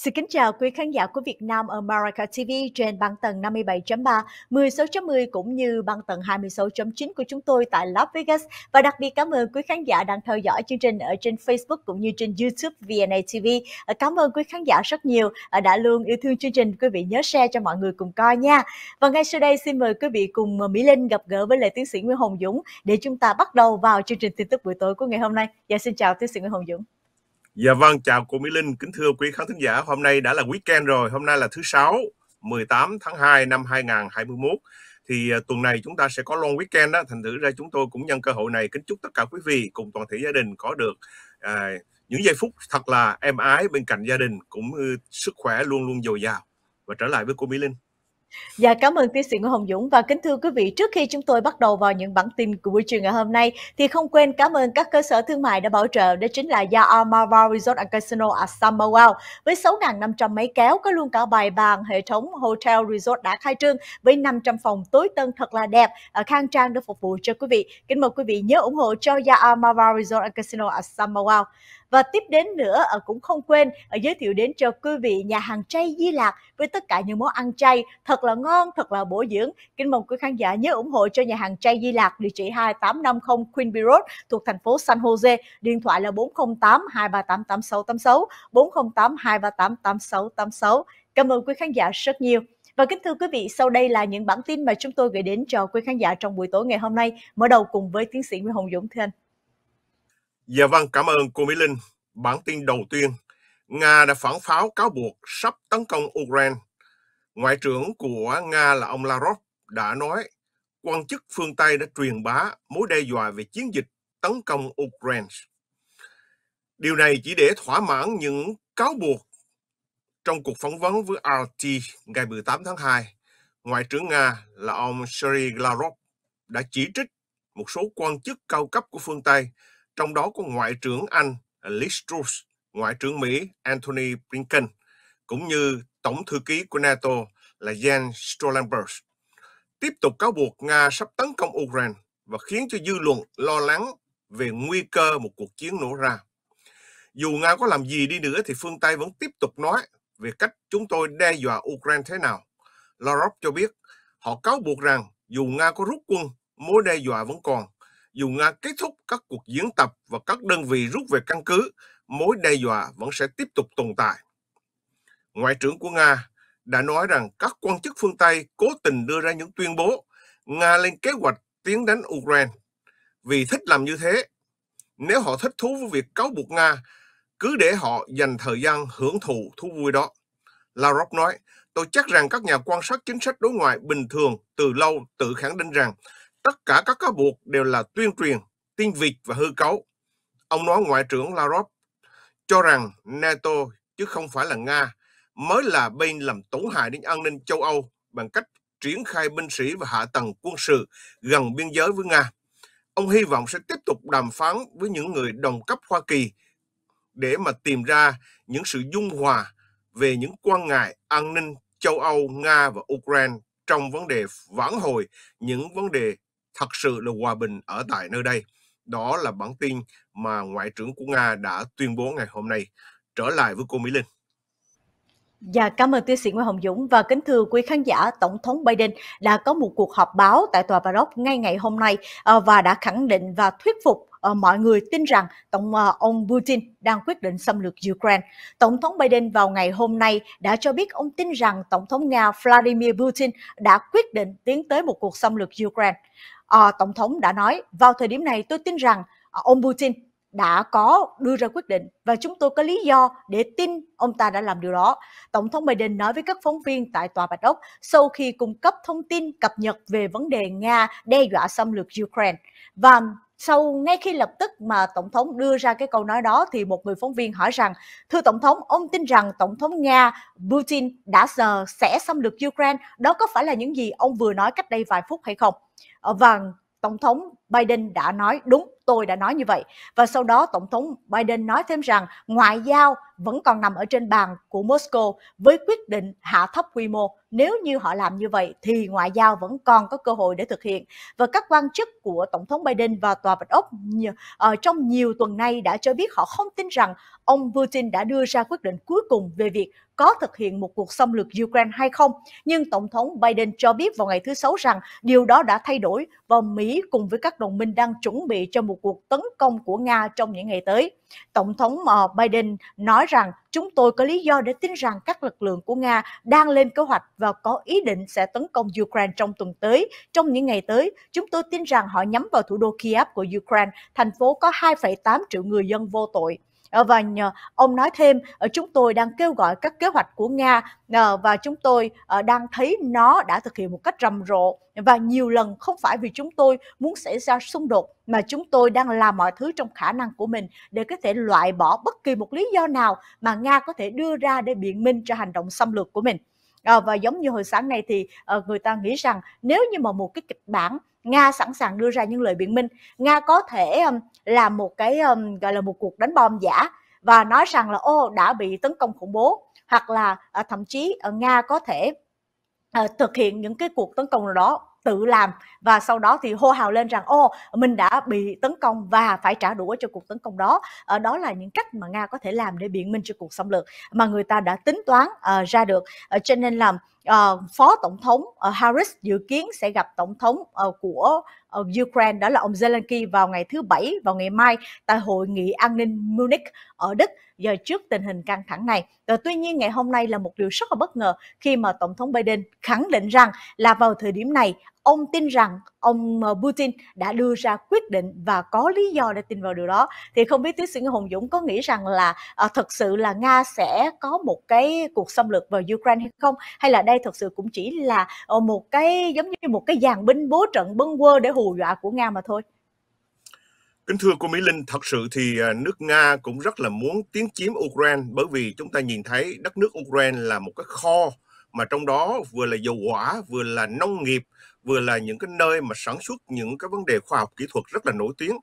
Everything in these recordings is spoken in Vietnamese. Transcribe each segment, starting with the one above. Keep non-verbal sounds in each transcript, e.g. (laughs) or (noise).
Xin kính chào quý khán giả của Việt Nam America TV trên băng tầng 57.3, 16.10 cũng như băng tầng 26.9 của chúng tôi tại Las Vegas và đặc biệt cảm ơn quý khán giả đang theo dõi chương trình ở trên Facebook cũng như trên YouTube VNA TV. Ờ, cảm ơn quý khán giả rất nhiều ờ, đã luôn yêu thương chương trình. Quý vị nhớ share cho mọi người cùng coi nha. Và ngay sau đây xin mời quý vị cùng ờ, Mỹ Linh gặp gỡ với lại tiến sĩ Nguyễn Hồng Dũng để chúng ta bắt đầu vào chương trình tin tức buổi tối của ngày hôm nay. Dạ xin chào tiến sĩ Nguyễn Hồng Dũng. Dạ vâng, chào cô Mỹ Linh, kính thưa quý khán thính giả, hôm nay đã là weekend rồi, hôm nay là thứ Sáu, 18 tháng 2 năm 2021. Thì à, tuần này chúng ta sẽ có long weekend đó, thành thử ra chúng tôi cũng nhân cơ hội này kính chúc tất cả quý vị cùng toàn thể gia đình có được à, những giây phút thật là êm ái bên cạnh gia đình, cũng sức khỏe luôn luôn dồi dào. Và trở lại với cô Mỹ Linh. Dạ cảm ơn tiến sĩ Nguyễn Hồng Dũng và kính thưa quý vị, trước khi chúng tôi bắt đầu vào những bản tin của buổi truyền ngày hôm nay thì không quên cảm ơn các cơ sở thương mại đã bảo trợ đó chính là Yaamava Resort and Casino ở Summerwell với 6.500 máy kéo có luôn cả bài bàn hệ thống hotel resort đã khai trương với 500 phòng tối tân thật là đẹp à, khang trang để phục vụ cho quý vị. Kính mời quý vị nhớ ủng hộ cho Yaamava Resort and Casino ở Summerwell và tiếp đến nữa ờ, cũng không quên ờ, giới thiệu đến cho quý vị nhà hàng chay Di Lạc với tất cả những món ăn chay thật là ngon, thật là bổ dưỡng. Kính mong quý khán giả nhớ ủng hộ cho nhà hàng chay Di Lạc địa chỉ 2850 Queen Road thuộc thành phố San Jose, điện thoại là 408 238 8686, 408 238 8686. Cảm ơn quý khán giả rất nhiều. Và kính thưa quý vị, sau đây là những bản tin mà chúng tôi gửi đến cho quý khán giả trong buổi tối ngày hôm nay. Mở đầu cùng với tiến sĩ Nguyễn Hồng Dũng Thưa anh. Dạ vâng, cảm ơn cô Mỹ Linh. Bản tin đầu tiên, Nga đã phản pháo cáo buộc sắp tấn công Ukraine. Ngoại trưởng của Nga là ông Lavrov đã nói quan chức phương Tây đã truyền bá mối đe dọa về chiến dịch tấn công Ukraine. Điều này chỉ để thỏa mãn những cáo buộc trong cuộc phỏng vấn với RT ngày 18 tháng 2, Ngoại trưởng Nga là ông Sergei Lavrov đã chỉ trích một số quan chức cao cấp của phương Tây trong đó có Ngoại trưởng Anh Liz Truss, Ngoại trưởng Mỹ Anthony Blinken, cũng như Tổng thư ký của NATO là Jens Stoltenberg, tiếp tục cáo buộc Nga sắp tấn công Ukraine và khiến cho dư luận lo lắng về nguy cơ một cuộc chiến nổ ra. Dù Nga có làm gì đi nữa thì phương Tây vẫn tiếp tục nói về cách chúng tôi đe dọa Ukraine thế nào. Lavrov cho biết, họ cáo buộc rằng dù Nga có rút quân, mối đe dọa vẫn còn dù Nga kết thúc các cuộc diễn tập và các đơn vị rút về căn cứ, mối đe dọa vẫn sẽ tiếp tục tồn tại. Ngoại trưởng của Nga đã nói rằng các quan chức phương Tây cố tình đưa ra những tuyên bố Nga lên kế hoạch tiến đánh Ukraine vì thích làm như thế. Nếu họ thích thú với việc cáo buộc Nga, cứ để họ dành thời gian hưởng thụ thú vui đó. Lavrov nói, tôi chắc rằng các nhà quan sát chính sách đối ngoại bình thường từ lâu tự khẳng định rằng Tất cả các cáo buộc đều là tuyên truyền, tiên vịt và hư cấu. Ông nói Ngoại trưởng Lavrov cho rằng NATO chứ không phải là Nga mới là bên làm tổn hại đến an ninh châu Âu bằng cách triển khai binh sĩ và hạ tầng quân sự gần biên giới với Nga. Ông hy vọng sẽ tiếp tục đàm phán với những người đồng cấp Hoa Kỳ để mà tìm ra những sự dung hòa về những quan ngại an ninh châu Âu, Nga và Ukraine trong vấn đề vãn hồi những vấn đề thật sự là hòa bình ở tại nơi đây. Đó là bản tin mà Ngoại trưởng của Nga đã tuyên bố ngày hôm nay. Trở lại với cô Mỹ Linh. Dạ, cảm ơn tiến sĩ Nguyễn Hồng Dũng và kính thưa quý khán giả, Tổng thống Biden đã có một cuộc họp báo tại Tòa Bà Rốc ngay ngày hôm nay ờ, và đã khẳng định và thuyết phục ờ, mọi người tin rằng tổng ờ, ông Putin đang quyết định xâm lược Ukraine. Tổng thống Biden vào ngày hôm nay đã cho biết ông tin rằng Tổng thống Nga Vladimir Putin đã quyết định tiến tới một cuộc xâm lược Ukraine. Ờ, tổng thống đã nói vào thời điểm này tôi tin rằng ờ, ông Putin đã có đưa ra quyết định và chúng tôi có lý do để tin ông ta đã làm điều đó. Tổng thống Biden nói với các phóng viên tại Tòa Bạch Ốc sau khi cung cấp thông tin cập nhật về vấn đề Nga đe dọa xâm lược Ukraine. Và sau ngay khi lập tức mà tổng thống đưa ra cái câu nói đó thì một người phóng viên hỏi rằng thưa tổng thống ông tin rằng tổng thống nga putin đã giờ sẽ xâm lược ukraine đó có phải là những gì ông vừa nói cách đây vài phút hay không Ờ, vâng, Tổng thống Biden đã nói đúng tôi đã nói như vậy. Và sau đó Tổng thống Biden nói thêm rằng ngoại giao vẫn còn nằm ở trên bàn của Moscow với quyết định hạ thấp quy mô. Nếu như họ làm như vậy thì ngoại giao vẫn còn có cơ hội để thực hiện. Và các quan chức của Tổng thống Biden và Tòa Bạch Ốc ờ, trong nhiều tuần nay đã cho biết họ không tin rằng ông Putin đã đưa ra quyết định cuối cùng về việc có thực hiện một cuộc xâm lược Ukraine hay không. Nhưng Tổng thống Biden cho biết vào ngày thứ Sáu rằng điều đó đã thay đổi và Mỹ cùng với các đồng minh đang chuẩn bị cho một một cuộc tấn công của Nga trong những ngày tới. Tổng thống Biden nói rằng chúng tôi có lý do để tin rằng các lực lượng của Nga đang lên kế hoạch và có ý định sẽ tấn công Ukraine trong tuần tới. Trong những ngày tới, chúng tôi tin rằng họ nhắm vào thủ đô Kiev của Ukraine, thành phố có 2,8 triệu người dân vô tội. Ờ, và vâng, ờ, ông nói thêm ờ, chúng tôi đang kêu gọi các kế hoạch của nga và chúng tôi đang thấy nó đã thực hiện một cách rầm rộ và nhiều lần không phải vì chúng tôi muốn xảy ra xung đột mà chúng tôi đang làm mọi thứ trong khả năng của mình để có thể loại bỏ bất kỳ một lý do nào mà nga có thể đưa ra để biện minh cho hành động xâm lược của mình À, và giống như hồi sáng nay thì à, người ta nghĩ rằng nếu như mà một cái kịch bản Nga sẵn sàng đưa ra những lời biện minh. Nga có thể um, làm một cái um, gọi là một cuộc đánh bom giả và nói rằng là ô đã bị tấn công khủng bố hoặc là uh, thậm chí uh, Nga có thể uh, thực hiện những cái cuộc tấn công nào đó tự làm và sau đó thì hô hào lên rằng ô mình đã bị tấn công và phải trả đũa cho cuộc tấn công đó à, đó là những cách mà nga có thể làm để biện minh cho cuộc xâm lược mà người ta đã tính toán à, ra được à, cho nên là uh, phó tổng thống uh, Harris dự kiến sẽ gặp tổng thống uh, của uh, Ukraine đó là ông Zelensky vào ngày thứ bảy vào ngày mai tại hội nghị an ninh Munich ở Đức giờ trước tình hình căng thẳng này. Và tuy nhiên ngày hôm nay là một điều rất là bất ngờ khi mà tổng thống Biden khẳng định rằng là vào thời điểm này ông tin rằng ông ờ, Putin đã đưa ra quyết định và có lý do để tin vào điều đó thì không biết tiến sĩ Hùng Dũng có nghĩ rằng là à, thật sự là Nga sẽ có một cái cuộc xâm lược vào Ukraine hay không hay là đây thật sự cũng chỉ là ờ, một cái giống như một cái dàn binh bố trận bưng quơ để hù dọa của Nga mà thôi Kính thưa cô Mỹ Linh, thật sự thì nước Nga cũng rất là muốn tiến chiếm Ukraine bởi vì chúng ta nhìn thấy đất nước Ukraine là một cái kho mà trong đó vừa là dầu hỏa, vừa là nông nghiệp, vừa là những cái nơi mà sản xuất những cái vấn đề khoa học kỹ thuật rất là nổi tiếng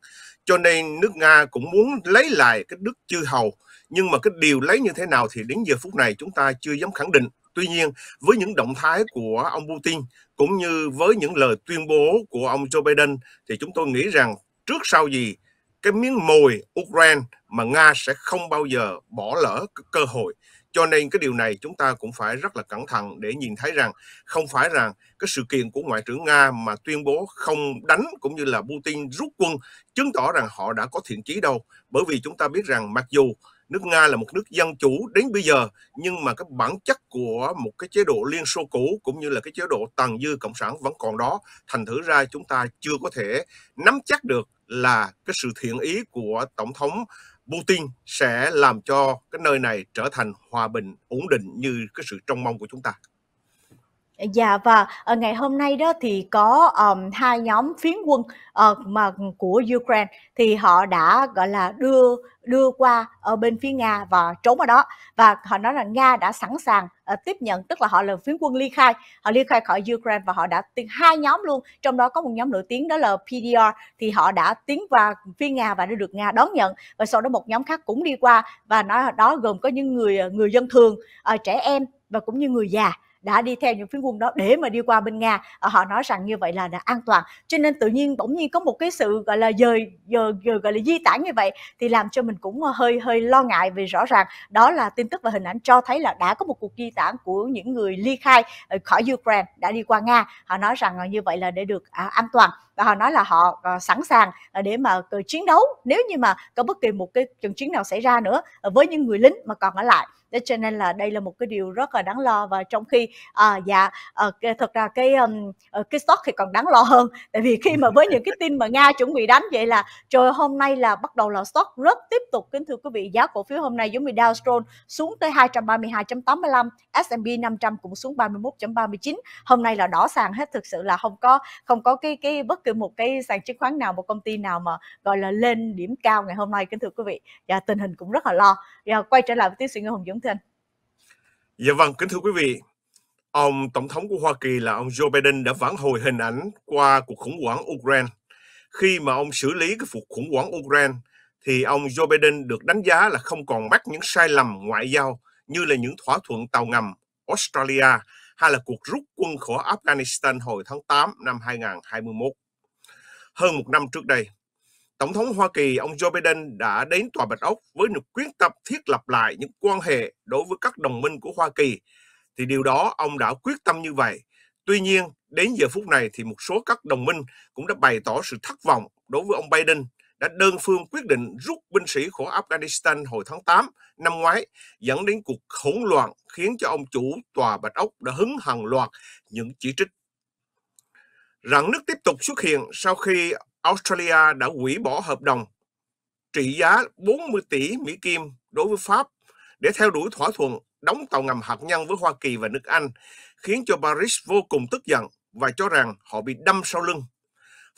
cho nên nước nga cũng muốn lấy lại cái đức chư hầu nhưng mà cái điều lấy như thế nào thì đến giờ phút này chúng ta chưa dám khẳng định tuy nhiên với những động thái của ông putin cũng như với những lời tuyên bố của ông joe biden thì chúng tôi nghĩ rằng trước sau gì cái miếng mồi ukraine mà nga sẽ không bao giờ bỏ lỡ cơ hội cho nên cái điều này chúng ta cũng phải rất là cẩn thận để nhìn thấy rằng không phải rằng cái sự kiện của Ngoại trưởng Nga mà tuyên bố không đánh cũng như là Putin rút quân chứng tỏ rằng họ đã có thiện chí đâu. Bởi vì chúng ta biết rằng mặc dù nước Nga là một nước dân chủ đến bây giờ nhưng mà cái bản chất của một cái chế độ Liên Xô cũ cũng như là cái chế độ tàn dư cộng sản vẫn còn đó thành thử ra chúng ta chưa có thể nắm chắc được là cái sự thiện ý của tổng thống Putin sẽ làm cho cái nơi này trở thành hòa bình, ổn định như cái sự trông mong của chúng ta. Dạ và uh, ngày hôm nay đó thì có um, hai nhóm phiến quân uh, mà của Ukraine thì họ đã gọi là đưa đưa qua ở bên phía Nga và trốn ở đó và họ nói là Nga đã sẵn sàng uh, tiếp nhận tức là họ là phiến quân ly khai họ ly khai khỏi Ukraine và họ đã tiến hai nhóm luôn trong đó có một nhóm nổi tiếng đó là PDR thì họ đã tiến vào phía Nga và đã được Nga đón nhận và sau đó một nhóm khác cũng đi qua và nói đó gồm có những người người dân thường uh, trẻ em và cũng như người già đã đi theo những phiến quân đó để mà đi qua bên nga ờ, họ nói rằng như vậy là đã an toàn cho nên tự nhiên bỗng nhiên có một cái sự gọi là dời dời, dời gọi là di tản như vậy thì làm cho mình cũng ờ, hơi hơi lo ngại vì rõ ràng đó là tin tức và hình ảnh cho thấy là đã có một cuộc di tản của những người ly khai ờ, khỏi Ukraine đã đi qua Nga họ nói rằng như vậy là để được à, an toàn và họ nói là họ ờ, sẵn sàng ờ, để mà ờ, chiến đấu nếu như mà có bất kỳ một cái trận chiến nào xảy ra nữa với những người lính mà còn ở lại thế cho nên là đây là một cái điều rất là đáng lo và trong khi à, dạ à, thật ra cái um, cái stock thì còn đáng lo hơn tại vì khi mà với những cái tin mà nga chuẩn bị đánh vậy là trời hôm nay là bắt đầu là stock rất tiếp tục kính thưa quý vị giá cổ phiếu hôm nay giống như Dow Jones xuống tới 232.85 S&P 500 cũng xuống 31.39 hôm nay là đỏ sàn hết thực sự là không có không có cái cái bất từ một cái sàn chứng khoán nào một công ty nào mà gọi là lên điểm cao ngày hôm nay kính thưa quý vị và dạ, tình hình cũng rất là lo dạ, quay trở lại với tiến sĩ Nguyễn Hùng Dũng thưa anh dạ vâng kính thưa quý vị ông tổng thống của Hoa Kỳ là ông Joe Biden đã vãn hồi hình ảnh qua cuộc khủng hoảng Ukraine khi mà ông xử lý cái cuộc khủng hoảng Ukraine thì ông Joe Biden được đánh giá là không còn mắc những sai lầm ngoại giao như là những thỏa thuận tàu ngầm Australia hay là cuộc rút quân khỏi Afghanistan hồi tháng 8 năm 2021 hơn một năm trước đây. Tổng thống Hoa Kỳ ông Joe Biden đã đến Tòa Bạch Ốc với một quyết tâm thiết lập lại những quan hệ đối với các đồng minh của Hoa Kỳ. Thì điều đó ông đã quyết tâm như vậy. Tuy nhiên, đến giờ phút này thì một số các đồng minh cũng đã bày tỏ sự thất vọng đối với ông Biden đã đơn phương quyết định rút binh sĩ khỏi Afghanistan hồi tháng 8 năm ngoái, dẫn đến cuộc hỗn loạn khiến cho ông chủ tòa Bạch Ốc đã hứng hàng loạt những chỉ trích rạn nứt tiếp tục xuất hiện sau khi Australia đã hủy bỏ hợp đồng trị giá 40 tỷ Mỹ Kim đối với Pháp để theo đuổi thỏa thuận đóng tàu ngầm hạt nhân với Hoa Kỳ và nước Anh, khiến cho Paris vô cùng tức giận và cho rằng họ bị đâm sau lưng.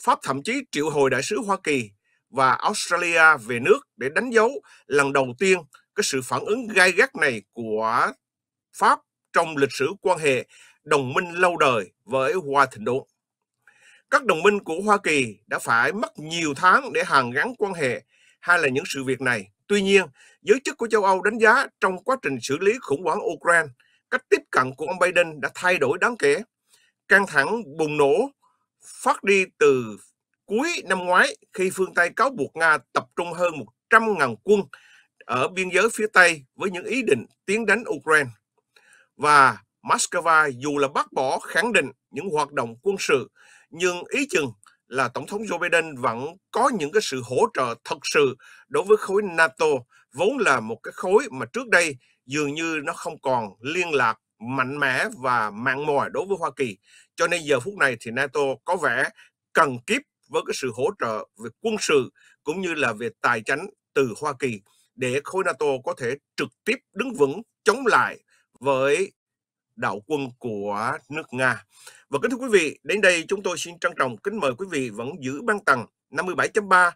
Pháp thậm chí triệu hồi đại sứ Hoa Kỳ và Australia về nước để đánh dấu lần đầu tiên cái sự phản ứng gai gắt này của Pháp trong lịch sử quan hệ đồng minh lâu đời với Hoa Thịnh Đốn. Các đồng minh của Hoa Kỳ đã phải mất nhiều tháng để hàn gắn quan hệ hay là những sự việc này. Tuy nhiên, giới chức của châu Âu đánh giá trong quá trình xử lý khủng hoảng Ukraine, cách tiếp cận của ông Biden đã thay đổi đáng kể. Căng thẳng bùng nổ phát đi từ cuối năm ngoái khi phương Tây cáo buộc Nga tập trung hơn 100.000 quân ở biên giới phía Tây với những ý định tiến đánh Ukraine. Và Moscow dù là bác bỏ khẳng định những hoạt động quân sự nhưng ý chừng là Tổng thống Joe Biden vẫn có những cái sự hỗ trợ thật sự đối với khối NATO, vốn là một cái khối mà trước đây dường như nó không còn liên lạc mạnh mẽ và mặn mòi đối với Hoa Kỳ. Cho nên giờ phút này thì NATO có vẻ cần kiếp với cái sự hỗ trợ về quân sự cũng như là về tài chính từ Hoa Kỳ để khối NATO có thể trực tiếp đứng vững chống lại với đạo quân của nước Nga. Và kính thưa quý vị, đến đây chúng tôi xin trân trọng kính mời quý vị vẫn giữ băng tầng 57.3,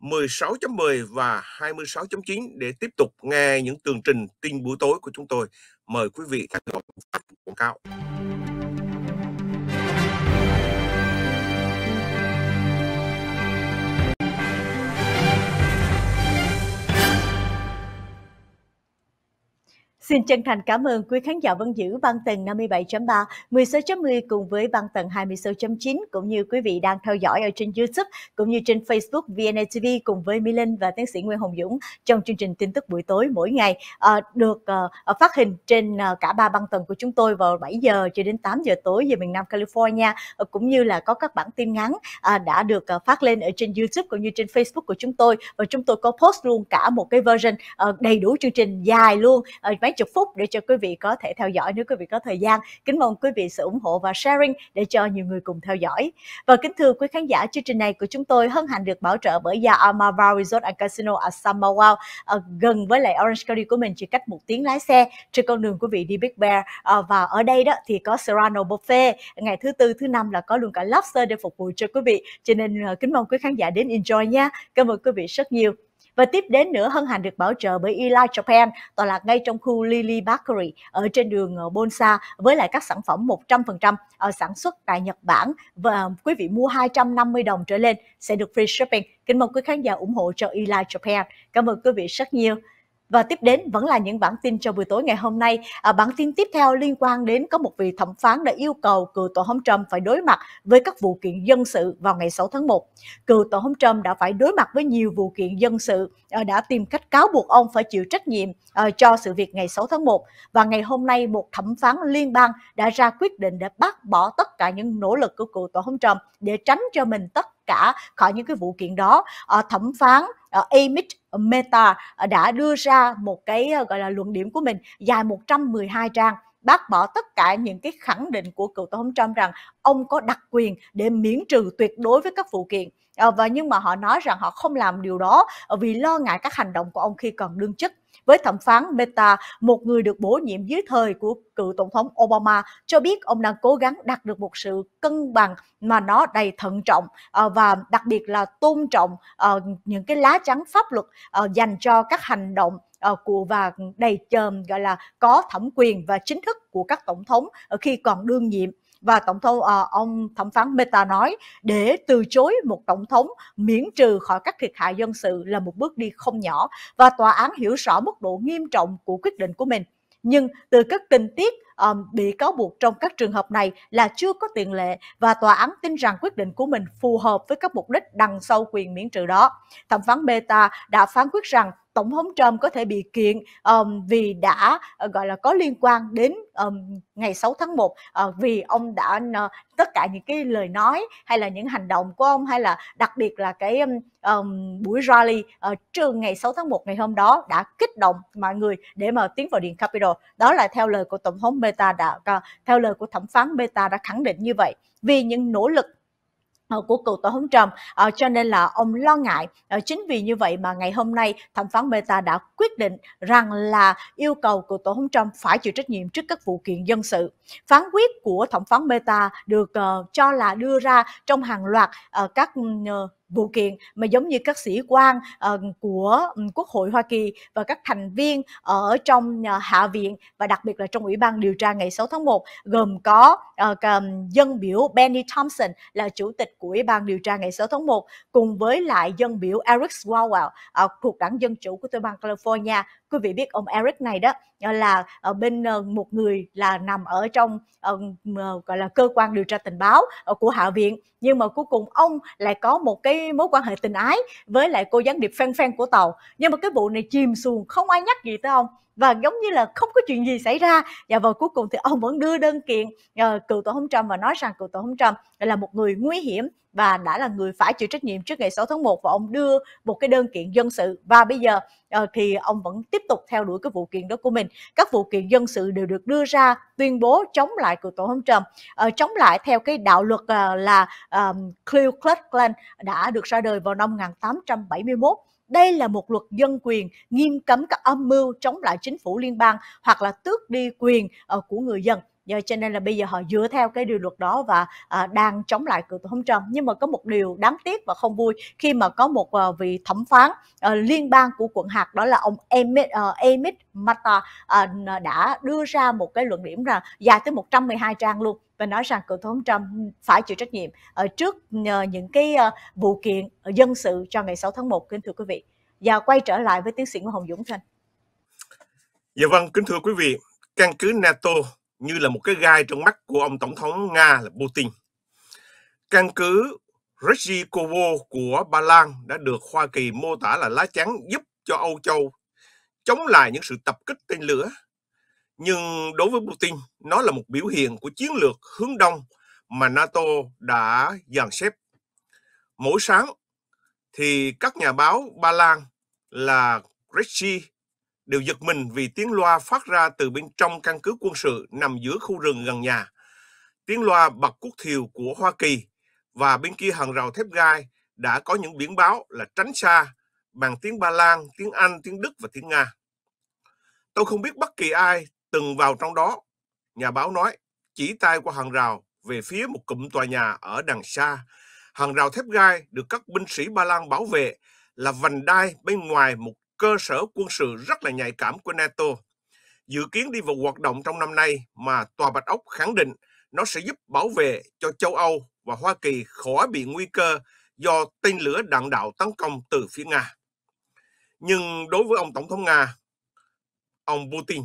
16.10 và 26.9 để tiếp tục nghe những tường trình tin buổi tối của chúng tôi. Mời quý vị theo dõi quảng cáo. Xin chân thành cảm ơn quý khán giả vẫn giữ băng tầng 57.3, 16.10 cùng với băng tầng 26.9 cũng như quý vị đang theo dõi ở trên YouTube cũng như trên Facebook VNTV cùng với Mỹ Linh và tiến sĩ Nguyễn Hồng Dũng trong chương trình tin tức buổi tối mỗi ngày à, được à, phát hình trên à, cả ba băng tầng của chúng tôi vào 7 giờ cho đến 8 giờ tối giờ miền Nam California à, cũng như là có các bản tin ngắn à, đã được à, phát lên ở trên YouTube cũng như trên Facebook của chúng tôi và chúng tôi có post luôn cả một cái version à, đầy đủ chương trình dài luôn à, mấy chục phút để cho quý vị có thể theo dõi nếu quý vị có thời gian. Kính mong quý vị sự ủng hộ và sharing để cho nhiều người cùng theo dõi. Và kính thưa quý khán giả, chương trình này của chúng tôi hân hạnh được bảo trợ bởi Gia Amava Resort and Casino ở Summerwell ờ, gần với lại Orange County của mình chỉ cách một tiếng lái xe trên con đường của vị đi Big Bear ờ, và ở đây đó thì có Serrano Buffet ngày thứ tư thứ năm là có luôn cả lobster để phục vụ cho quý vị cho nên ờ, kính mong quý khán giả đến enjoy nha cảm ơn quý vị rất nhiều và tiếp đến nữa, Hân Hạnh được bảo trợ bởi Eli Japan, tọa lạc ngay trong khu Lily Bakery ở trên đường ờ, Bonsa với lại các sản phẩm 100% ờ, sản xuất tại Nhật Bản. Và ờ, quý vị mua 250 đồng trở lên sẽ được free shipping. Kính mong quý khán giả ủng hộ cho Eli Japan. Cảm ơn quý vị rất nhiều. Và tiếp đến vẫn là những bản tin cho buổi tối ngày hôm nay. À, bản tin tiếp theo liên quan đến có một vị thẩm phán đã yêu cầu cựu tổng thống Trump phải đối mặt với các vụ kiện dân sự vào ngày 6 tháng 1. Cựu tổng thống Trump đã phải đối mặt với nhiều vụ kiện dân sự à, đã tìm cách cáo buộc ông phải chịu trách nhiệm à, cho sự việc ngày 6 tháng 1. Và ngày hôm nay một thẩm phán liên bang đã ra quyết định để bác bỏ tất cả những nỗ lực của cựu tổng thống Trump để tránh cho mình tất cả khỏi những cái vụ kiện đó ờ, thẩm phán ờ, Amit Mehta ờ, đã đưa ra một cái gọi là luận điểm của mình dài 112 trang bác bỏ tất cả những cái khẳng định của cựu tổng thống Trump rằng ông có đặc quyền để miễn trừ tuyệt đối với các vụ kiện và nhưng mà họ nói rằng họ không làm điều đó vì lo ngại các hành động của ông khi còn đương chức với thẩm phán Meta, một người được bổ nhiệm dưới thời của cựu Tổng thống Obama, cho biết ông đang cố gắng đạt được một sự cân bằng mà nó đầy thận trọng ờ, và đặc biệt là tôn trọng ờ, những cái lá chắn pháp luật ờ, dành cho các hành động của và đầy chờm gọi là có thẩm quyền và chính thức của các tổng thống khi còn đương nhiệm và tổng thống à, ờ, ông thẩm phán Meta nói để từ chối một tổng thống miễn trừ khỏi các thiệt hại dân sự là một bước đi không nhỏ và tòa án hiểu rõ mức độ nghiêm trọng của quyết định của mình nhưng từ các tình tiết um, bị cáo buộc trong các trường hợp này là chưa có tiền lệ và tòa án tin rằng quyết định của mình phù hợp với các mục đích đằng sau quyền miễn trừ đó. Thẩm phán Meta đã phán quyết rằng tổng thống Trump có thể bị kiện um, vì đã uh, gọi là có liên quan đến um, ngày 6 tháng 1 uh, ờ, vì ông đã uh, tất cả những cái lời nói hay là những hành động của ông hay là đặc biệt là cái um, buổi rally uh, trưa ngày 6 tháng 1 ngày hôm đó đã kích động mọi người để mà tiến vào điện Capitol. Đó là theo lời của tổng thống Meta đã uh, theo lời của thẩm phán Meta đã khẳng định như vậy vì những nỗ lực Ờ, của cựu tổng thống Trump ờ, cho nên là ông lo ngại ờ, chính vì như vậy mà ngày hôm nay thẩm phán Meta đã quyết định rằng là yêu cầu cựu tổng thống Trump phải chịu trách nhiệm trước các vụ kiện dân sự phán quyết của thẩm phán Meta được cho là đưa ra trong hàng loạt các ừ, vụ kiện mà giống như các sĩ quan uh, của Quốc hội Hoa Kỳ và các thành viên ở trong uh, Hạ viện và đặc biệt là trong Ủy ban điều tra ngày 6 tháng 1 gồm có uh, dân biểu Benny Thompson là chủ tịch của Ủy ban điều tra ngày 6 tháng 1 cùng với lại dân biểu Eric Swalwell uh, thuộc đảng Dân Chủ của tiểu bang California quý vị biết ông Eric này đó ờ, là ở bên ờ, một người là nằm ở trong ờ, gọi là cơ quan điều tra tình báo của Hạ viện nhưng mà cuối cùng ông lại có một cái mối quan hệ tình ái với lại cô gián điệp fan fan của tàu nhưng mà cái vụ này chìm xuồng không ai nhắc gì tới ông và giống như là không có chuyện gì xảy ra và vào cuối cùng thì ông vẫn đưa đơn kiện uh, cựu tổng thống Trump và nói rằng cựu tổng thống Trump là một người nguy hiểm và đã là người phải chịu trách nhiệm trước ngày 6 tháng 1 và ông đưa một cái đơn kiện dân sự và bây giờ uh, thì ông vẫn tiếp tục theo đuổi cái vụ kiện đó của mình. Các vụ kiện dân sự đều được đưa ra tuyên bố chống lại cựu tổng thống Trump, uh, ờ, chống lại theo cái đạo luật uh, là um, Cleveland đã được ra đời vào năm 1871 đây là một luật dân quyền nghiêm cấm các âm mưu chống lại chính phủ liên bang hoặc là tước đi quyền ờ, của người dân do cho nên là bây giờ họ dựa theo cái điều luật đó và à, đang chống lại cựu tổng thống Trump nhưng mà có một điều đáng tiếc và không vui khi mà có một à, vị thẩm phán à, liên bang của quận hạt đó là ông Emmett à, Emmett Mata à, đã đưa ra một cái luận điểm rằng dài tới 112 trang luôn và nói rằng cựu tổng thống Trump phải chịu trách nhiệm ở trước những cái vụ kiện dân sự cho ngày 6 tháng 1 kính thưa quý vị. Và quay trở lại với tiến sĩ Nguyễn Hồng Dũng Thanh. Dạ vâng, kính thưa quý vị, căn cứ NATO như là một cái gai trong mắt của ông tổng thống Nga là Putin. Căn cứ Rezhikovo của Ba Lan đã được Hoa Kỳ mô tả là lá chắn giúp cho Âu Châu chống lại những sự tập kích tên lửa. Nhưng đối với Putin, nó là một biểu hiện của chiến lược hướng đông mà NATO đã dàn xếp. Mỗi sáng thì các nhà báo Ba Lan là Richie đều giật mình vì tiếng loa phát ra từ bên trong căn cứ quân sự nằm giữa khu rừng gần nhà. Tiếng loa bật quốc thiều của Hoa Kỳ và bên kia hàng rào thép gai đã có những biển báo là tránh xa bằng tiếng Ba Lan, tiếng Anh, tiếng Đức và tiếng Nga. Tôi không biết bất kỳ ai từng vào trong đó. Nhà báo nói, chỉ tay qua hàng rào về phía một cụm tòa nhà ở đằng xa. Hàng rào thép gai được các binh sĩ Ba Lan bảo vệ là vành đai bên ngoài một cơ sở quân sự rất là nhạy cảm của NATO, dự kiến đi vào hoạt động trong năm nay mà Tòa Bạch Ốc khẳng định nó sẽ giúp bảo vệ cho châu Âu và Hoa Kỳ khỏi bị nguy cơ do tên lửa đạn đạo tấn công từ phía Nga. Nhưng đối với ông Tổng thống Nga, ông Putin,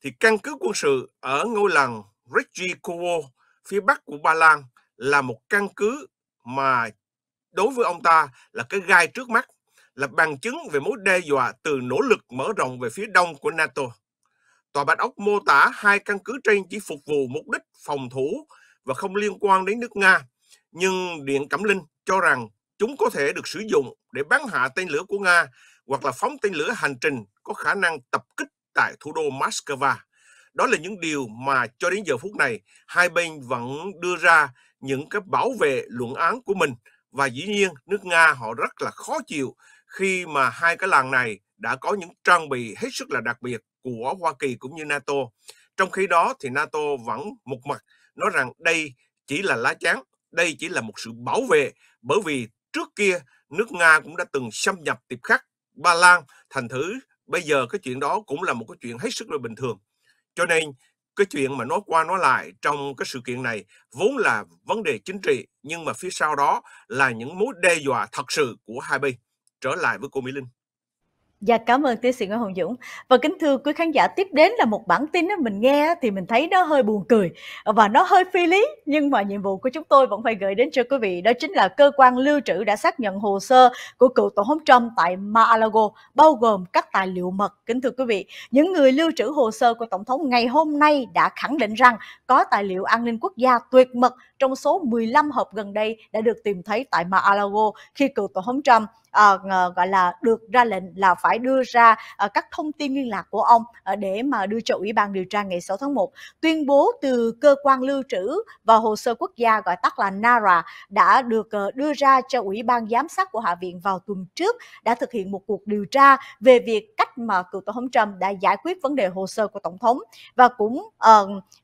thì căn cứ quân sự ở ngôi làng Rejkovo phía bắc của Ba Lan là một căn cứ mà đối với ông ta là cái gai trước mắt là bằng chứng về mối đe dọa từ nỗ lực mở rộng về phía đông của NATO. Tòa Bạch Ốc mô tả hai căn cứ trên chỉ phục vụ mục đích phòng thủ và không liên quan đến nước Nga, nhưng Điện Cẩm Linh cho rằng chúng có thể được sử dụng để bắn hạ tên lửa của Nga hoặc là phóng tên lửa hành trình có khả năng tập kích tại thủ đô Moscow. Đó là những điều mà cho đến giờ phút này hai bên vẫn đưa ra những cái bảo vệ luận án của mình và dĩ nhiên nước Nga họ rất là khó chịu khi mà hai cái làng này đã có những trang bị hết sức là đặc biệt của Hoa Kỳ cũng như NATO. Trong khi đó thì NATO vẫn một mặt nói rằng đây chỉ là lá chắn, đây chỉ là một sự bảo vệ bởi vì trước kia nước Nga cũng đã từng xâm nhập tiếp khắc Ba Lan thành thử, bây giờ cái chuyện đó cũng là một cái chuyện hết sức là bình thường. Cho nên cái chuyện mà nói qua nói lại trong cái sự kiện này vốn là vấn đề chính trị nhưng mà phía sau đó là những mối đe dọa thật sự của hai bên trở lại với cô Mỹ Linh. Dạ cảm ơn tiến sĩ Nguyễn Hồng Dũng Và kính thưa quý khán giả tiếp đến là một bản tin đó mình nghe thì mình thấy nó hơi buồn cười Và nó hơi phi lý nhưng mà nhiệm vụ của chúng tôi vẫn phải gửi đến cho quý vị Đó chính là cơ quan lưu trữ đã xác nhận hồ sơ của cựu Tổng thống Trump tại Mar-a-Lago Bao gồm các tài liệu mật Kính thưa quý vị, những người lưu trữ hồ sơ của Tổng thống ngày hôm nay đã khẳng định rằng Có tài liệu an ninh quốc gia tuyệt mật trong số 15 hộp gần đây đã được tìm thấy tại Mar-a-Lago khi cựu tổng thống Trump à, gọi là được ra lệnh là phải đưa ra à, các thông tin liên lạc của ông à, để mà đưa cho Ủy ban điều tra ngày 6 tháng 1. Tuyên bố từ cơ quan lưu trữ và hồ sơ quốc gia gọi tắt là NARA đã được à, đưa ra cho Ủy ban giám sát của Hạ viện vào tuần trước đã thực hiện một cuộc điều tra về việc cách mà cựu tổng thống Trump đã giải quyết vấn đề hồ sơ của tổng thống và cũng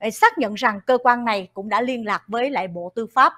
uh, xác nhận rằng cơ quan này cũng đã liên lạc với lại tại Bộ Tư pháp.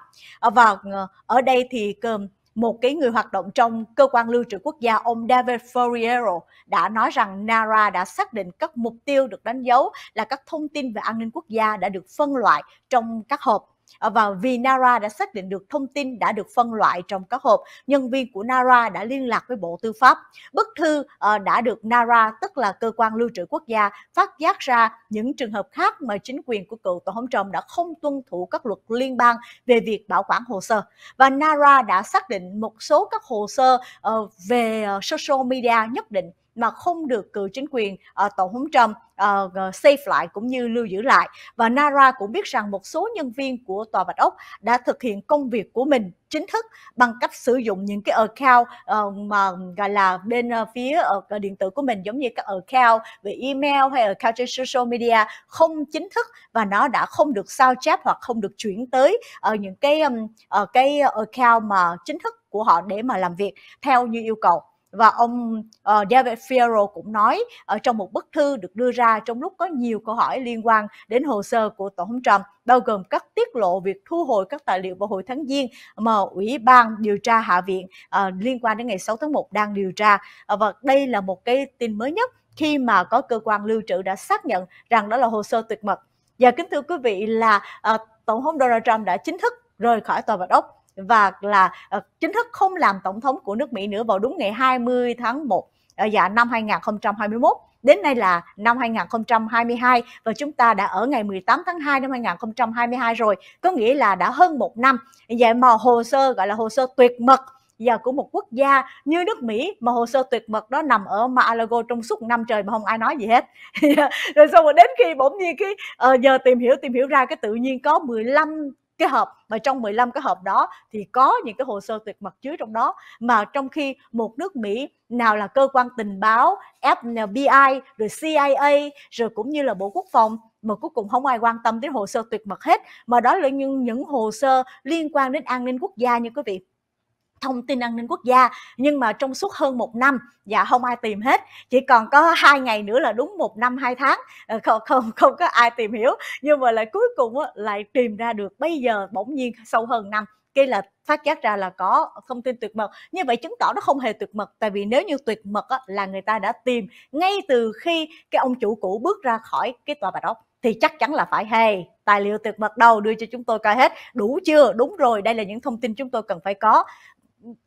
Và ờ, ở đây thì ờ, một cái người hoạt động trong cơ quan lưu trữ quốc gia ông David Ferriero đã nói rằng NARA đã xác định các mục tiêu được đánh dấu là các thông tin về an ninh quốc gia đã được phân loại trong các hộp Ờ, và vì Nara đã xác định được thông tin đã được phân loại trong các hộp, nhân viên của Nara đã liên lạc với Bộ Tư pháp. Bức thư ờ, đã được Nara, tức là cơ quan lưu trữ quốc gia, phát giác ra những trường hợp khác mà chính quyền của cựu Tổng thống Trump đã không tuân thủ các luật liên bang về việc bảo quản hồ sơ. Và Nara đã xác định một số các hồ sơ ờ, về social media nhất định mà không được cựu chính quyền uh, tổng thống Trump uh, ờ, ờ, save lại cũng như lưu giữ lại. Và Nara cũng biết rằng một số nhân viên của Tòa Bạch Ốc đã thực hiện công việc của mình chính thức bằng cách sử dụng những cái account uh, mà gọi là bên uh, phía uh, điện tử của mình giống như các account về email hay account trên social media không chính thức và nó đã không được sao chép hoặc không được chuyển tới ở uh, những cái um, uh, cái account mà chính thức của họ để mà làm việc theo như yêu cầu và ông uh, David Fierro cũng nói ở ờ, trong một bức thư được đưa ra trong lúc có nhiều câu hỏi liên quan đến hồ sơ của Tổng thống Trump, bao gồm các tiết lộ việc thu hồi các tài liệu vào hồi tháng Giêng mà Ủy ban điều tra Hạ viện uh, liên quan đến ngày 6 tháng 1 đang điều tra. Uh, và đây là một cái tin mới nhất khi mà có cơ quan lưu trữ đã xác nhận rằng đó là hồ sơ tuyệt mật. Và kính thưa quý vị là uh, Tổng thống Donald Trump đã chính thức rời khỏi Tòa Bạch Ốc và là ờ, chính thức không làm tổng thống của nước Mỹ nữa vào đúng ngày 20 tháng 1 ờ, dạ năm 2021 đến nay là năm 2022 và chúng ta đã ở ngày 18 tháng 2 năm 2022 rồi có nghĩa là đã hơn một năm vậy dạ, mà hồ sơ gọi là hồ sơ tuyệt mật giờ dạ, của một quốc gia như nước Mỹ mà hồ sơ tuyệt mật đó nằm ở mar a trong suốt năm trời mà không ai nói gì hết (laughs) dạ, rồi xong rồi đến khi bỗng nhiên cái uh, giờ tìm hiểu tìm hiểu ra cái tự nhiên có 15 cái hộp mà trong 15 cái hộp đó thì có những cái hồ sơ tuyệt mật chứa trong đó mà trong khi một nước Mỹ nào là cơ quan tình báo FBI rồi CIA rồi cũng như là Bộ Quốc phòng mà cuối cùng không ai quan tâm đến hồ sơ tuyệt mật hết mà đó là những những hồ sơ liên quan đến an ninh quốc gia như quý vị thông tin an ninh quốc gia nhưng mà trong suốt hơn một năm dạ không ai tìm hết chỉ còn có hai ngày nữa là đúng một năm hai tháng ờ, không không không có ai tìm hiểu nhưng mà lại cuối cùng lại tìm ra được bây giờ bỗng nhiên sâu hơn năm cái là phát giác ra là có thông tin tuyệt mật như vậy chứng tỏ nó không hề tuyệt mật tại vì nếu như tuyệt mật là người ta đã tìm ngay từ khi cái ông chủ cũ bước ra khỏi cái tòa bạch ốc thì chắc chắn là phải hay tài liệu tuyệt mật đầu đưa cho chúng tôi coi hết đủ chưa đúng rồi đây là những thông tin chúng tôi cần phải có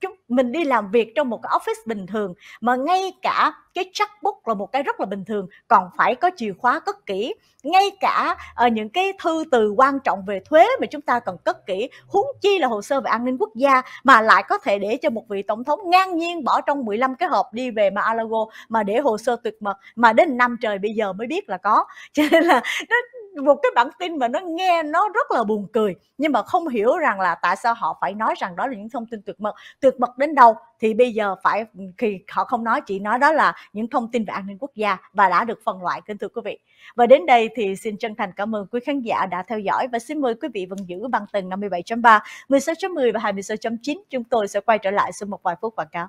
chúng mình đi làm việc trong một cái office bình thường mà ngay cả cái checkbook là một cái rất là bình thường còn phải có chìa khóa cất kỹ ngay cả ở ờ, những cái thư từ quan trọng về thuế mà chúng ta cần cất kỹ huống chi là hồ sơ về an ninh quốc gia mà lại có thể để cho một vị tổng thống ngang nhiên bỏ trong 15 cái hộp đi về Mar-a-Lago mà để hồ sơ tuyệt mật mà đến năm trời bây giờ mới biết là có (laughs) cho nên là nó một cái bản tin mà nó nghe nó rất là buồn cười nhưng mà không hiểu rằng là tại sao họ phải nói rằng đó là những thông tin tuyệt mật tuyệt mật đến đâu thì bây giờ phải khi họ không nói chỉ nói đó là những thông tin về an ninh quốc gia và đã được phân loại kính thưa quý vị và đến đây thì xin chân thành cảm ơn quý khán giả đã theo dõi và xin mời quý vị vẫn giữ băng tầng 57.3 16.10 và 26.9 chúng tôi sẽ quay trở lại sau một vài phút quảng cáo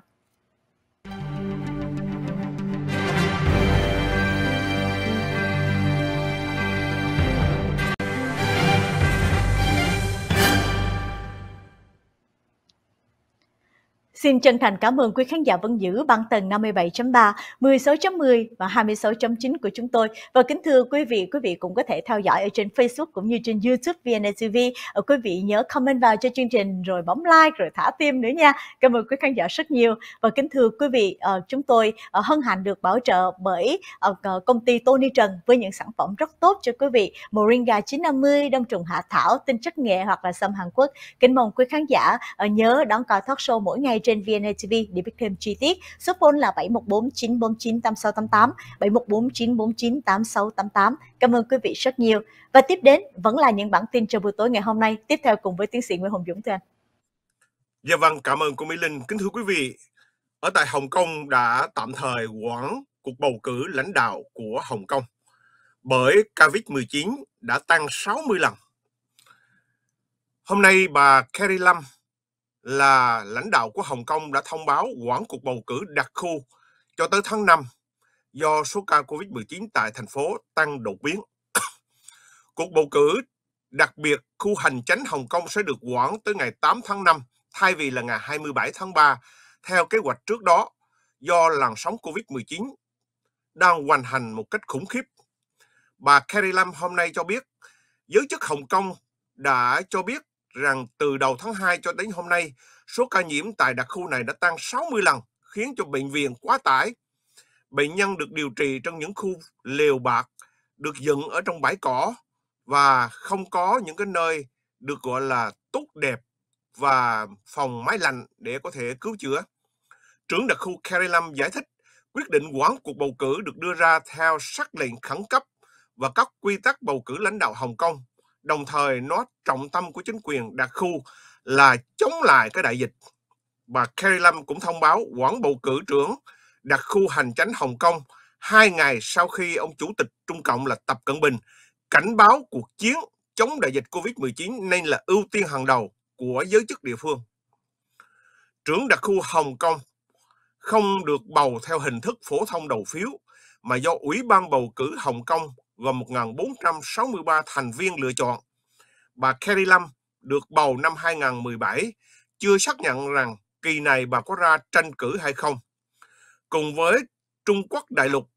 Xin chân thành cảm ơn quý khán giả vẫn giữ bản tầng 57.3, 16.10 và 26.9 của chúng tôi. Và kính thưa quý vị, quý vị cũng có thể theo dõi ở trên Facebook cũng như trên YouTube VNTV. Quý vị nhớ comment vào cho chương trình rồi bấm like rồi thả tim nữa nha. Cảm ơn quý khán giả rất nhiều. Và kính thưa quý vị, ờ, chúng tôi ờ, hân hạnh được bảo trợ bởi ờ, công ty Tony Trần với những sản phẩm rất tốt cho quý vị. Moringa 950, đông trùng hạ thảo, tinh chất nghệ hoặc là sâm Hàn Quốc. Kính mong quý khán giả nhớ đón coi thoát show mỗi ngày trên trên VNATV để biết thêm chi tiết. Số phone là 7149498688, 7149498688. Cảm ơn quý vị rất nhiều. Và tiếp đến vẫn là những bản tin cho buổi tối ngày hôm nay, tiếp theo cùng với tiến sĩ Nguyễn Hồng Dũng thưa anh. Dạ vâng, cảm ơn cô Mỹ Linh. Kính thưa quý vị, ở tại Hồng Kông đã tạm thời hoãn cuộc bầu cử lãnh đạo của Hồng Kông bởi COVID-19 đã tăng 60 lần. Hôm nay bà Carrie Lam, là lãnh đạo của Hồng Kông đã thông báo hoãn cuộc bầu cử đặc khu cho tới tháng 5 do số ca COVID-19 tại thành phố tăng đột biến. (coughs) cuộc bầu cử đặc biệt khu hành chánh Hồng Kông sẽ được hoãn tới ngày 8 tháng 5 thay vì là ngày 27 tháng 3 theo kế hoạch trước đó do làn sóng COVID-19 đang hoành hành một cách khủng khiếp. Bà Carrie Lam hôm nay cho biết, giới chức Hồng Kông đã cho biết rằng từ đầu tháng 2 cho đến hôm nay, số ca nhiễm tại đặc khu này đã tăng 60 lần, khiến cho bệnh viện quá tải. Bệnh nhân được điều trị trong những khu lều bạc, được dựng ở trong bãi cỏ và không có những cái nơi được gọi là tốt đẹp và phòng máy lạnh để có thể cứu chữa. Trưởng đặc khu Lam giải thích quyết định quản cuộc bầu cử được đưa ra theo sắc lệnh khẩn cấp và các quy tắc bầu cử lãnh đạo Hồng Kông đồng thời nó trọng tâm của chính quyền đặc khu là chống lại cái đại dịch. Bà Carrie Lam cũng thông báo quảng bầu cử trưởng đặc khu hành chánh Hồng Kông hai ngày sau khi ông Chủ tịch Trung Cộng là Tập Cận Bình cảnh báo cuộc chiến chống đại dịch Covid-19 nên là ưu tiên hàng đầu của giới chức địa phương. Trưởng đặc khu Hồng Kông không được bầu theo hình thức phổ thông đầu phiếu mà do Ủy ban bầu cử Hồng Kông gồm 1.463 thành viên lựa chọn. Bà Kerry Lam được bầu năm 2017, chưa xác nhận rằng kỳ này bà có ra tranh cử hay không. Cùng với Trung Quốc đại lục,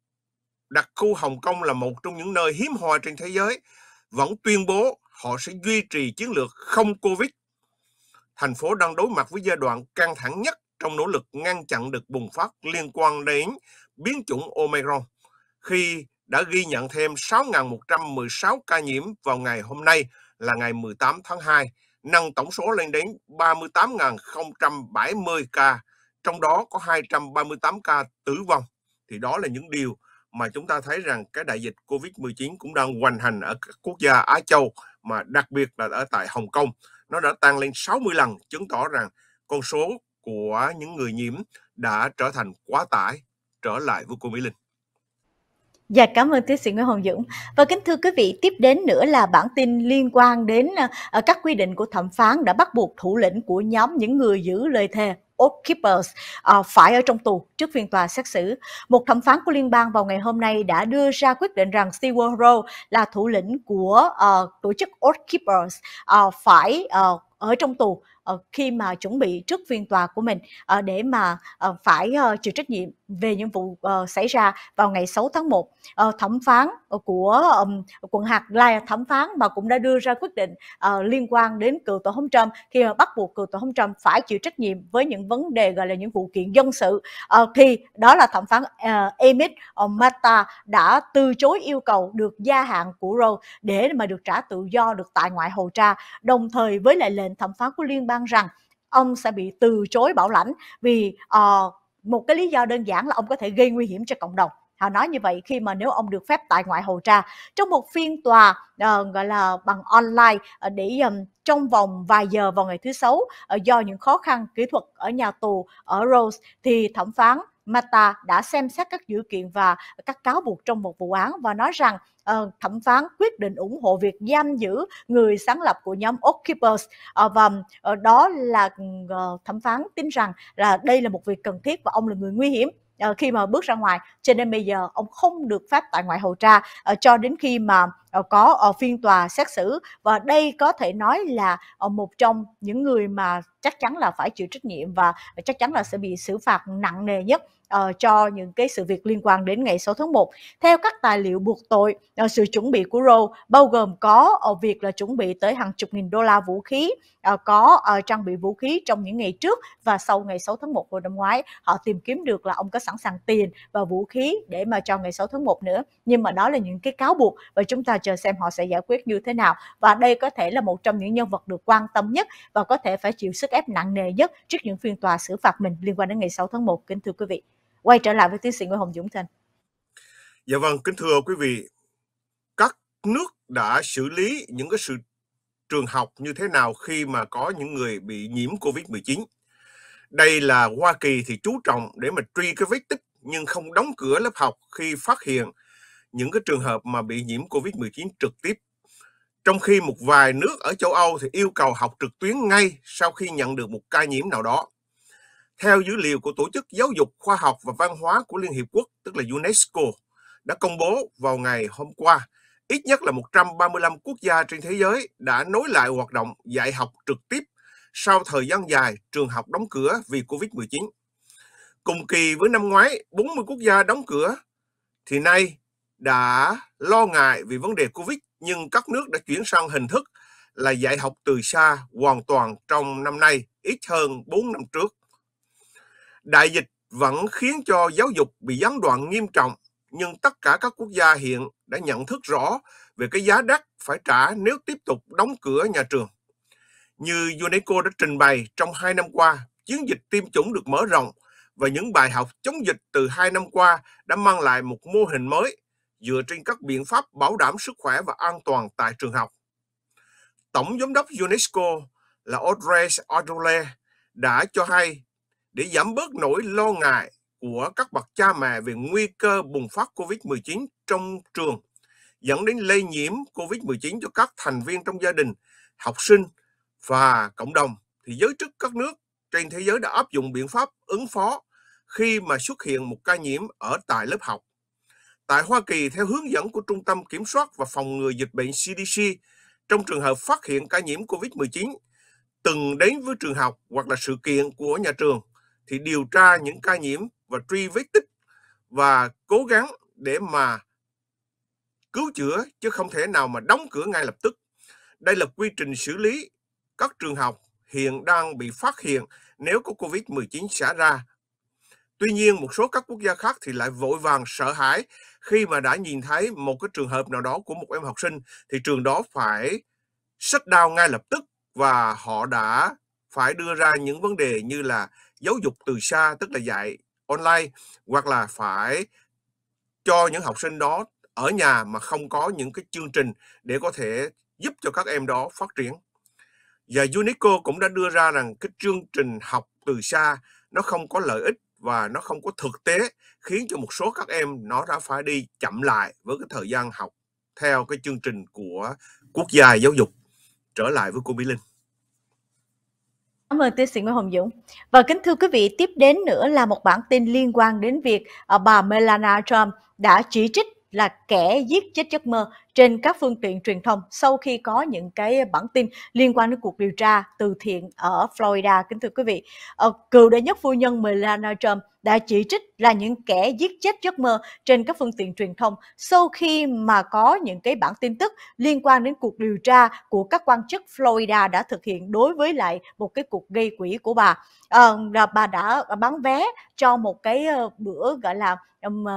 đặc khu Hồng Kông là một trong những nơi hiếm hoi trên thế giới, vẫn tuyên bố họ sẽ duy trì chiến lược không Covid. Thành phố đang đối mặt với giai đoạn căng thẳng nhất trong nỗ lực ngăn chặn được bùng phát liên quan đến biến chủng Omicron, khi đã ghi nhận thêm 6.116 ca nhiễm vào ngày hôm nay là ngày 18 tháng 2, nâng tổng số lên đến 38.070 ca, trong đó có 238 ca tử vong. Thì đó là những điều mà chúng ta thấy rằng cái đại dịch Covid-19 cũng đang hoành hành ở các quốc gia Á Châu mà đặc biệt là ở tại Hồng Kông. Nó đã tăng lên 60 lần, chứng tỏ rằng con số của những người nhiễm đã trở thành quá tải trở lại với cô Mỹ Linh. Dạ cảm ơn tiến sĩ Nguyễn Hồng Dũng. Và kính thưa quý vị, tiếp đến nữa là bản tin liên quan đến uh, các quy định của thẩm phán đã bắt buộc thủ lĩnh của nhóm những người giữ lời thề Oath Keepers uh, ờ, phải ở trong tù trước phiên tòa xét xử. Một thẩm phán của liên bang vào ngày hôm nay đã đưa ra quyết định rằng Stewart Rowe là thủ lĩnh của uh, tổ chức Oath Keepers uh, phải uh, ở trong tù uh, khi mà chuẩn bị trước phiên tòa của mình uh, để mà uh, phải uh, chịu trách nhiệm về những vụ uh, xảy ra vào ngày 6 tháng 1. Uh, ờ, thẩm phán của um, quận hạt là thẩm phán mà cũng đã đưa ra quyết định uh, liên quan đến cựu tổng thống trump khi mà bắt buộc cựu tổng thống trump phải chịu trách nhiệm với những vấn đề gọi là những vụ kiện dân sự uh, thì đó là thẩm phán uh, Emit Mata đã từ chối yêu cầu được gia hạn của Roe để mà được trả tự do được tại ngoại hầu tra đồng thời với lại lệnh thẩm phán của liên bang rằng ông sẽ bị từ chối bảo lãnh vì uh, một cái lý do đơn giản là ông có thể gây nguy hiểm cho cộng đồng họ nói như vậy khi mà nếu ông được phép tại ngoại hầu tra trong một phiên tòa uh, gọi là bằng online uh, để um, trong vòng vài giờ vào ngày thứ sáu uh, do những khó khăn kỹ thuật ở nhà tù ở Rose thì thẩm phán Mata đã xem xét các dữ kiện và các cáo buộc trong một vụ án và nói rằng uh, thẩm phán quyết định ủng hộ việc giam giữ người sáng lập của nhóm Occupers uh, ờ, và uh, đó là uh, thẩm phán tin rằng là đây là một việc cần thiết và ông là người nguy hiểm uh, khi mà bước ra ngoài cho nên bây giờ ông không được phép tại ngoại hầu tra uh, cho đến khi mà Ờ, có ờ, phiên tòa xét xử và đây có thể nói là ờ, một trong những người mà chắc chắn là phải chịu trách nhiệm và chắc chắn là sẽ bị xử phạt nặng nề nhất cho những cái sự việc liên quan đến ngày 6 tháng 1. Theo các tài liệu buộc tội, sự chuẩn bị của Roe bao gồm có việc là chuẩn bị tới hàng chục nghìn đô la vũ khí, có trang bị vũ khí trong những ngày trước và sau ngày 6 tháng 1 hồi năm ngoái, họ tìm kiếm được là ông có sẵn sàng tiền và vũ khí để mà cho ngày 6 tháng 1 nữa. Nhưng mà đó là những cái cáo buộc và chúng ta chờ xem họ sẽ giải quyết như thế nào và đây có thể là một trong những nhân vật được quan tâm nhất và có thể phải chịu sức ép nặng nề nhất trước những phiên tòa xử phạt mình liên quan đến ngày 6 tháng 1 kính thưa quý vị quay trở lại với tiến sĩ Nguyễn Hồng Dũng thanh dạ vâng kính thưa quý vị các nước đã xử lý những cái sự trường học như thế nào khi mà có những người bị nhiễm Covid-19. Đây là Hoa Kỳ thì chú trọng để mà truy cái vết tích nhưng không đóng cửa lớp học khi phát hiện những cái trường hợp mà bị nhiễm COVID-19 trực tiếp. Trong khi một vài nước ở châu Âu thì yêu cầu học trực tuyến ngay sau khi nhận được một ca nhiễm nào đó. Theo dữ liệu của Tổ chức Giáo dục Khoa học và Văn hóa của Liên Hiệp Quốc, tức là UNESCO, đã công bố vào ngày hôm qua, ít nhất là 135 quốc gia trên thế giới đã nối lại hoạt động dạy học trực tiếp sau thời gian dài trường học đóng cửa vì Covid-19. Cùng kỳ với năm ngoái, 40 quốc gia đóng cửa, thì nay đã lo ngại vì vấn đề Covid nhưng các nước đã chuyển sang hình thức là dạy học từ xa hoàn toàn trong năm nay, ít hơn 4 năm trước. Đại dịch vẫn khiến cho giáo dục bị gián đoạn nghiêm trọng, nhưng tất cả các quốc gia hiện đã nhận thức rõ về cái giá đắt phải trả nếu tiếp tục đóng cửa nhà trường. Như UNESCO đã trình bày trong hai năm qua, chiến dịch tiêm chủng được mở rộng và những bài học chống dịch từ hai năm qua đã mang lại một mô hình mới dựa trên các biện pháp bảo đảm sức khỏe và an toàn tại trường học. Tổng giám đốc UNESCO là Audrey Azoulay đã cho hay để giảm bớt nỗi lo ngại của các bậc cha mẹ về nguy cơ bùng phát COVID-19 trong trường, dẫn đến lây nhiễm COVID-19 cho các thành viên trong gia đình, học sinh và cộng đồng, thì giới chức các nước trên thế giới đã áp dụng biện pháp ứng phó khi mà xuất hiện một ca nhiễm ở tại lớp học tại Hoa Kỳ theo hướng dẫn của Trung tâm Kiểm soát và Phòng ngừa Dịch bệnh CDC trong trường hợp phát hiện ca nhiễm COVID-19 từng đến với trường học hoặc là sự kiện của nhà trường thì điều tra những ca nhiễm và truy vết tích và cố gắng để mà cứu chữa chứ không thể nào mà đóng cửa ngay lập tức. Đây là quy trình xử lý các trường học hiện đang bị phát hiện nếu có COVID-19 xảy ra. Tuy nhiên, một số các quốc gia khác thì lại vội vàng sợ hãi khi mà đã nhìn thấy một cái trường hợp nào đó của một em học sinh thì trường đó phải shut down ngay lập tức và họ đã phải đưa ra những vấn đề như là giáo dục từ xa tức là dạy online hoặc là phải cho những học sinh đó ở nhà mà không có những cái chương trình để có thể giúp cho các em đó phát triển. Và UNESCO cũng đã đưa ra rằng cái chương trình học từ xa nó không có lợi ích và nó không có thực tế khiến cho một số các em nó đã phải đi chậm lại với cái thời gian học theo cái chương trình của quốc gia giáo dục trở lại với cô Mỹ Linh. Cảm ơn tiến sĩ Nguyễn Hồng Dũng. Và kính thưa quý vị, tiếp đến nữa là một bản tin liên quan đến việc ờ, bà Melania Trump đã chỉ trích là kẻ giết chết giấc mơ trên các phương tiện truyền thông sau khi có những cái bản tin liên quan đến cuộc điều tra từ thiện ở Florida. Kính thưa quý vị, ờ, cựu đệ nhất phu nhân Melania Trump đã chỉ trích là những kẻ giết chết giấc mơ trên các phương tiện truyền thông sau khi mà có những cái bản tin tức liên quan đến cuộc điều tra của các quan chức Florida đã thực hiện đối với lại một cái cuộc gây quỹ của bà. À, là bà đã bán vé cho một cái ờ, bữa gọi là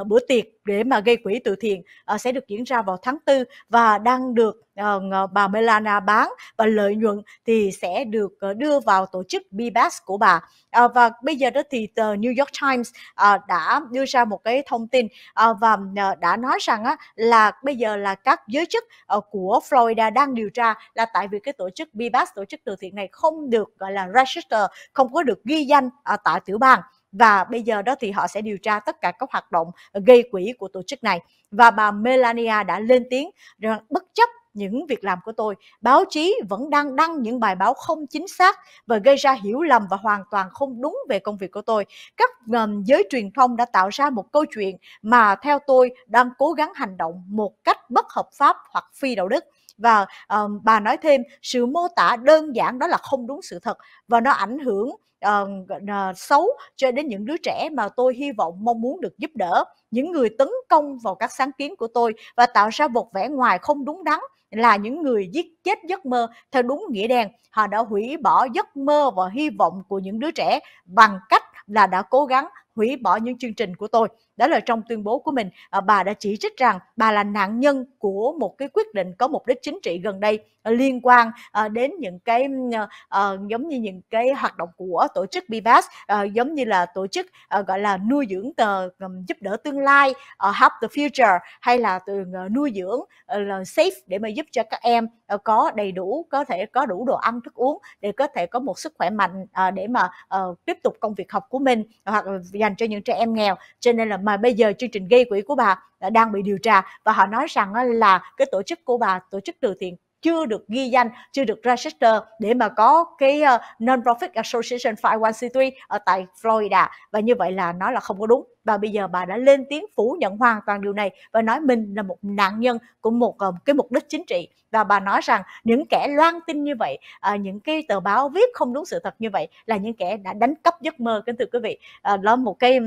bữa tiệc để mà gây quỹ từ thiện uh, sẽ được diễn ra vào tháng 4 và đang được uh, bà Melana bán và lợi nhuận thì sẽ được uh, đưa vào tổ chức BBAS của bà. Uh, và bây giờ đó thì tờ New York Times uh, đã đưa ra một cái thông tin uh, và uh, đã nói rằng uh, là bây giờ là các giới chức uh, của Florida đang điều tra là tại vì cái tổ chức BBAS, tổ chức từ thiện này không được gọi là register, không có được ghi danh uh, tại tiểu bang và bây giờ đó thì họ sẽ điều tra tất cả các hoạt động gây quỹ của tổ chức này và bà Melania đã lên tiếng rằng bất chấp những việc làm của tôi, báo chí vẫn đang đăng những bài báo không chính xác và gây ra hiểu lầm và hoàn toàn không đúng về công việc của tôi. Các um, giới truyền thông đã tạo ra một câu chuyện mà theo tôi đang cố gắng hành động một cách bất hợp pháp hoặc phi đạo đức và um, bà nói thêm sự mô tả đơn giản đó là không đúng sự thật và nó ảnh hưởng uh, xấu cho đến những đứa trẻ mà tôi hy vọng mong muốn được giúp đỡ những người tấn công vào các sáng kiến của tôi và tạo ra một vẻ ngoài không đúng đắn là những người giết chết giấc mơ theo đúng nghĩa đen họ đã hủy bỏ giấc mơ và hy vọng của những đứa trẻ bằng cách là đã cố gắng hủy bỏ những chương trình của tôi đó là trong tuyên bố của mình à, bà đã chỉ trích rằng bà là nạn nhân của một cái quyết định có mục đích chính trị gần đây à, liên quan à, đến những cái ờ, ờ, giống như những cái hoạt động của tổ chức BIVAS giống như là tổ chức gọi là nuôi dưỡng tờ giúp đỡ tương lai Help the Future hay là từ ờ, nuôi dưỡng là safe để mà giúp cho các em có đầy đủ có thể có đủ đồ ăn thức uống để có thể có một sức khỏe mạnh để mà tiếp tục công việc học của mình hoặc dành cho những trẻ em nghèo cho nên là mà bây giờ chương trình gây quỹ của bà đang bị điều tra và họ nói rằng là cái tổ chức của bà tổ chức từ thiện chưa được ghi danh, chưa được register để mà có cái uh, non-profit association 501c3 ở tại Florida và như vậy là nó là không có đúng và bây giờ bà đã lên tiếng phủ nhận hoàn toàn điều này và nói mình là một nạn nhân của một uh, cái mục đích chính trị và bà nói rằng những kẻ loan tin như vậy, uh, những cái tờ báo viết không đúng sự thật như vậy là những kẻ đã đánh cắp giấc mơ kính thưa quý vị, uh, đó một cái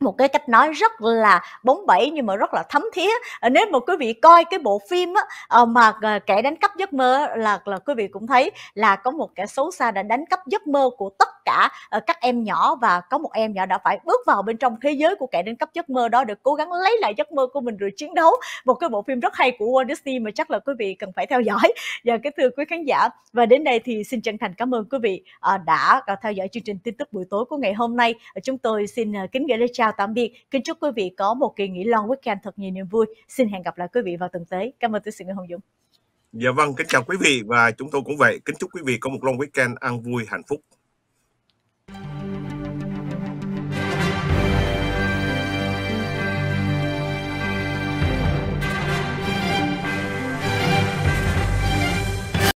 một cái cách nói rất là bóng bẩy nhưng mà rất là thấm thía ờ, nếu mà quý vị coi cái bộ phim á, ờ, mà ờ, kẻ đánh cắp giấc mơ là là quý vị cũng thấy là có một kẻ xấu xa đã đánh cắp giấc mơ của tất cả ờ, các em nhỏ và có một em nhỏ đã phải bước vào bên trong thế giới của kẻ đến cấp giấc mơ đó để cố gắng lấy lại giấc mơ của mình rồi chiến đấu một cái bộ phim rất hay của Walt Disney mà chắc là quý vị cần phải theo dõi và cái thưa quý khán giả và đến đây thì xin chân thành cảm ơn quý vị ờ, đã ờ, theo dõi chương trình tin tức buổi tối của ngày hôm nay chúng tôi xin kính gửi lời chào tạm biệt kính chúc quý vị có một kỳ nghỉ long weekend thật nhiều niềm vui xin hẹn gặp lại quý vị vào tuần tới cảm ơn tiến sĩ Nguyễn Hồng Dũng Dạ vâng, kính chào quý vị và chúng tôi cũng vậy. Kính chúc quý vị có một long weekend an vui, hạnh phúc.